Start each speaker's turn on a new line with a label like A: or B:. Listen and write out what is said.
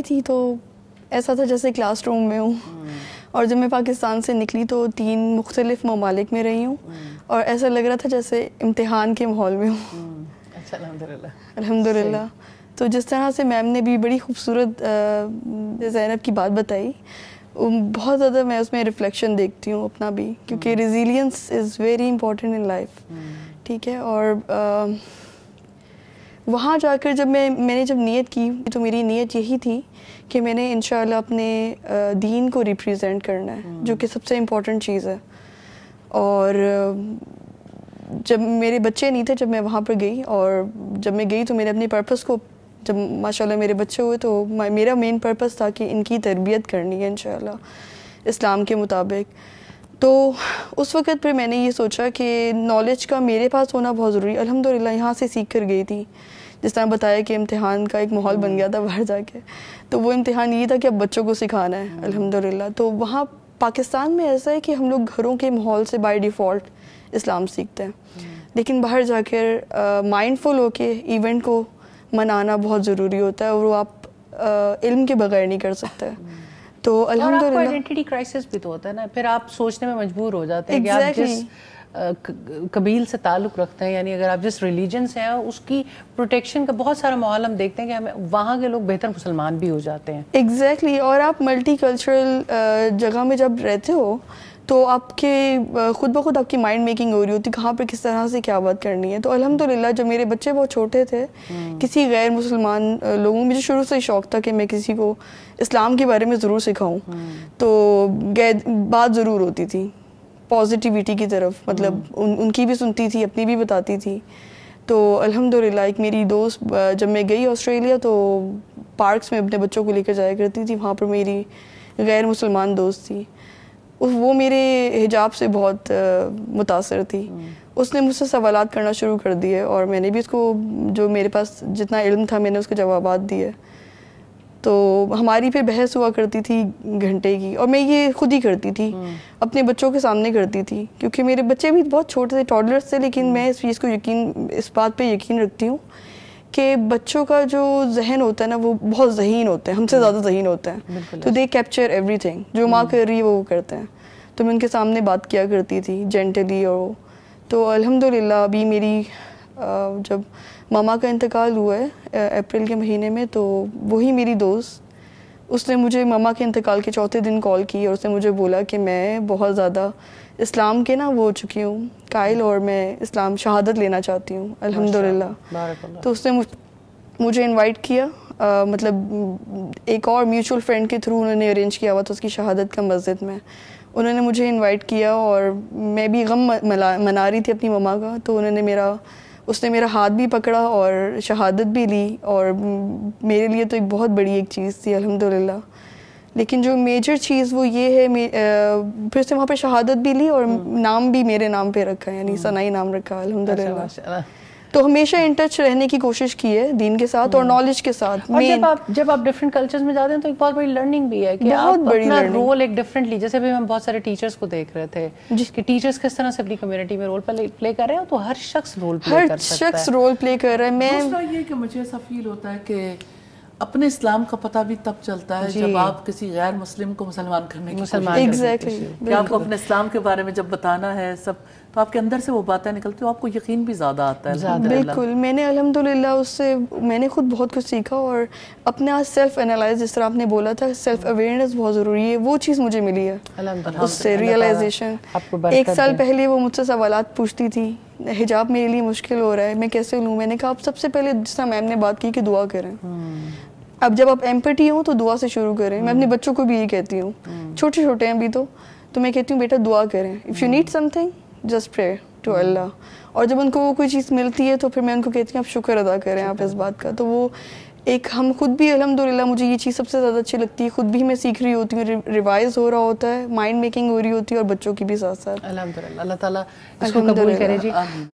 A: पे थी तो ऐसा था जैसे क्लास रूम में हूँ और जब मैं पाकिस्तान से निकली तो तीन मुख्तलिफ ममालिक में रही हूँ और ऐसा लग रहा था जैसे इम्तहान के माहौल में हूँ
B: अच्छा अलहमदिल्ला
A: तो जिस तरह से मैम ने भी बड़ी खूबसूरत जैनब की बात बताई बहुत ज़्यादा मैं उसमें रिफ्लेक्शन देखती हूँ अपना भी क्योंकि resilience is very important in life ठीक है और आ, वहाँ जाकर जब मैं मैंने जब नीयत की तो मेरी नीयत यही थी कि मैंने इन अपने दीन को रिप्रेजेंट करना है जो कि सबसे इम्पोर्टेंट चीज़ है और जब मेरे बच्चे नहीं थे जब मैं वहाँ पर गई और जब मैं गई तो मेरे अपने पर्पस को जब माशाल्लाह मेरे बच्चे हुए तो मेरा मेन पर्पस था कि इनकी तरबियत करनी है इन इस्लाम के मुताबिक तो उस वक़्त पर मैंने ये सोचा कि नॉलेज का मेरे पास होना बहुत ज़रूरी अलहमदिल्ला यहाँ से सीख कर गई थी जिस तरह बताया कि इम्तहान का एक माहौल बन गया था बाहर जाके तो वो इम्तिहान ये था कि अब बच्चों को सिखाना है हम्म। अल्हम्दुलिल्लाह तो वहाँ पाकिस्तान में ऐसा है कि हम लोग घरों के माहौल से बाय डिफ़ॉल्ट इस्लाम सीखते हैं हम्म। लेकिन बाहर जाकर माइंडफुल होके इवेंट को मनाना बहुत ज़रूरी होता है और वो आप आ, इल्म के बगैर नहीं कर सकते हम्म। तो अल्हम्दुलिल्लाह आइडेंटिटी
B: क्राइसिस भी तो होता है ना फिर आप सोचने में मजबूर हो जाते हैं exactly. कि आप जिस कबील से ताल्लुक़ रखते हैं यानी अगर आप जिस रिलीजन से हैं उसकी प्रोटेक्शन का बहुत सारा माहौल हम देखते हैं कि हमें वहाँ के लोग बेहतर मुसलमान भी हो जाते हैं
A: एग्जैक्टली exactly. और आप मल्टी कल्चरल जगह में जब रहते हो तो आपके खुद ब खुद आपकी माइंड मेकिंग हो रही होती कहाँ पर किस तरह से क्या बात करनी है तो अलहमदिल्ला जब मेरे बच्चे बहुत छोटे थे हम्म। किसी गैर मुसलमान लोगों में मुझे शुरू से ही शौक था कि मैं किसी को इस्लाम के बारे में ज़रूर सिखाऊँ हम्म। तो बात ज़रूर होती थी पॉजिटिविटी की तरफ मतलब hmm. उन उनकी भी सुनती थी अपनी भी बताती थी तो अल्हम्दुलिल्लाह एक मेरी दोस्त जब मैं गई ऑस्ट्रेलिया तो पार्क्स में अपने बच्चों को लेकर जाया करती थी वहाँ पर मेरी गैर मुसलमान दोस्त थी वो मेरे हिजाब से बहुत मुतासर थी hmm. उसने मुझसे सवाल करना शुरू कर दिए और मैंने भी उसको जो मेरे पास जितना इल्म था मैंने उसके जवाब दिए तो हमारी फिर बहस हुआ करती थी घंटे की और मैं ये खुद ही करती थी हम्म। अपने बच्चों के सामने करती थी क्योंकि मेरे बच्चे भी बहुत छोटे थे टॉडलर्स थे लेकिन हम्म। मैं इस चीज़ को यकीन इस बात पे यकीन रखती हूँ कि बच्चों का जो जहन होता है ना वो बहुत जहीन होता है हमसे हम्म। ज़्यादा जहीन होता है तो दे कैप्चर एवरी जो माँ कर रही है वो करते हैं तो मैं उनके सामने बात किया करती थी जेंटली और तो अलहमदिल्ला अभी मेरी जब मामा का इंतकाल हुआ है अप्रैल के महीने में तो वही मेरी दोस्त उसने मुझे मामा के इंतकाल के चौथे दिन कॉल की और उसने मुझे बोला कि मैं बहुत ज़्यादा इस्लाम के ना वो हो चुकी हूँ कायल और मैं इस्लाम शहादत लेना चाहती हूँ अच्छा, अल्हम्दुलिल्लाह तो उसने मुझे इनवाइट किया आ, मतलब एक और म्यूचुअल फ्रेंड के थ्रू उन्होंने अरेंज किया हुआ था उसकी शहादत का मस्जिद में उन्होंने मुझे इनवाइट किया और मैं भी गम मना रही थी अपनी ममा का तो उन्होंने मेरा उसने मेरा हाथ भी पकड़ा और शहादत भी ली और मेरे लिए तो एक बहुत बड़ी एक चीज़ थी अल्हम्दुलिल्लाह लेकिन जो मेजर चीज़ वो ये है आ, फिर से वहाँ पर शहादत भी ली और हम्म। नाम भी मेरे नाम पे रखा यानी हम्म। सनाई नाम रखा अलहमदिल्ला अच्छा, तो हमेशा इन टच रहने की कोशिश की है दीन के साथ और नॉलेज hmm. के साथ और जब आप जब आप डिफरेंट कल्चर्स में जाते हैं तो एक बहुत बड़ी लर्निंग भी है कि बहुत आप बड़ी अपना रोल
B: एक डिफरेंटली जैसे अभी हम बहुत सारे टीचर्स को देख रहे थे जिसके टीचर्स किस तरह से अपनी कम्युनिटी में रोल प्ले कर रहे हैं तो हर शख्स रोल प्ले हर शख्स रोल प्ले कर रहा है मैं ये कि मुझे ऐसा फील होता है कि अपने इस्लाम का पता भी तब चलता है जब आप किसी गैर मुस्लिम को मुसलमान करने की मुसलमान exactly, आपको अपने इस्लाम के बारे में जब बताना है सब तो आपके अंदर से वो बातें निकलती हो आपको यकीन भी ज़्यादा आता है बिल्कुल
A: मैंने अलहमदुल्ला उससे मैंने खुद बहुत कुछ सीखा और अपने आज सेल्फ एनालाइज जिस तरह आपने बोला था सेल्फ अवेयरनेस बहुत ज़रूरी है वो चीज़ मुझे मिली है उससे रियलाइजेशन
B: एक साल पहले
A: वो मुझसे सवाल पूछती थी हिजाब मेरे लिए मुश्किल हो रहा है मैं कैसे लूँ मैंने कहा आप सबसे पहले जिस तरह मैम ने बात की कि दुआ करें हम्म। अब जब आप एम्पटी हो तो दुआ से शुरू करें मैं अपने बच्चों को भी यही कहती हूँ हम्म। छोटे छोटे हैं अभी तो तो मैं कहती हूँ बेटा दुआ करें if you need something just prayer to Allah और जब उनको कोई चीज़ मिलती है तो फिर मैं उनको कहती हूँ आप शुक्र अदा करें आप इस बात का तो वो एक हम खुद भी अलहमदिल्ला मुझे ये चीज़ सबसे ज़्यादा अच्छी लगती है खुद भी मैं सीख रही होती हूँ रिवाइज हो रहा होता है माइंड मेकिंग हो रही होती है और बच्चों की भी साथ साथ अलहमदिल्ला अल्लाह ताला इसको कबूल करे जी